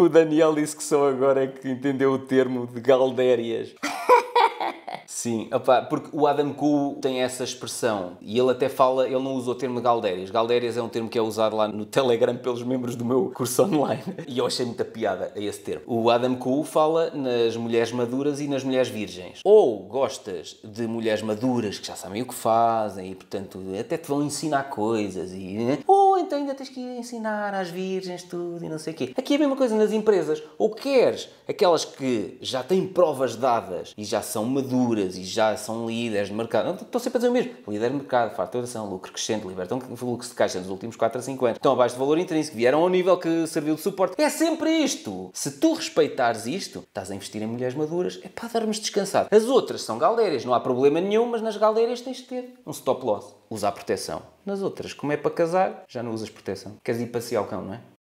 O Daniel disse que só agora é que entendeu o termo de galdérias. Sim, opa, porque o Adam Cool tem essa expressão e ele até fala, ele não usou o termo galdérias. Galdérias é um termo que é usado lá no Telegram pelos membros do meu curso online e eu achei muita piada a esse termo. O Adam Cool fala nas mulheres maduras e nas mulheres virgens. Ou gostas de mulheres maduras que já sabem o que fazem e, portanto, até te vão ensinar coisas e... Né? Ou então ainda tens que ensinar às virgens tudo e não sei o quê. Aqui é a mesma coisa nas empresas. Ou queres aquelas que já têm provas dadas e já são maduras e já são líderes de mercado. Não, estou sempre a dizer o mesmo. Líder de mercado, faturação, lucro crescente, libertam lucro de caixa nos últimos 4 a 5 anos. Estão abaixo de valor intrínseco, vieram ao nível que serviu de suporte. É sempre isto. Se tu respeitares isto, estás a investir em mulheres maduras, é para darmos descansado. As outras são galérias, não há problema nenhum, mas nas galérias tens de ter um stop loss usar proteção. Nas outras, como é para casar, já não usas proteção. Queres ir passear ao cão, não é?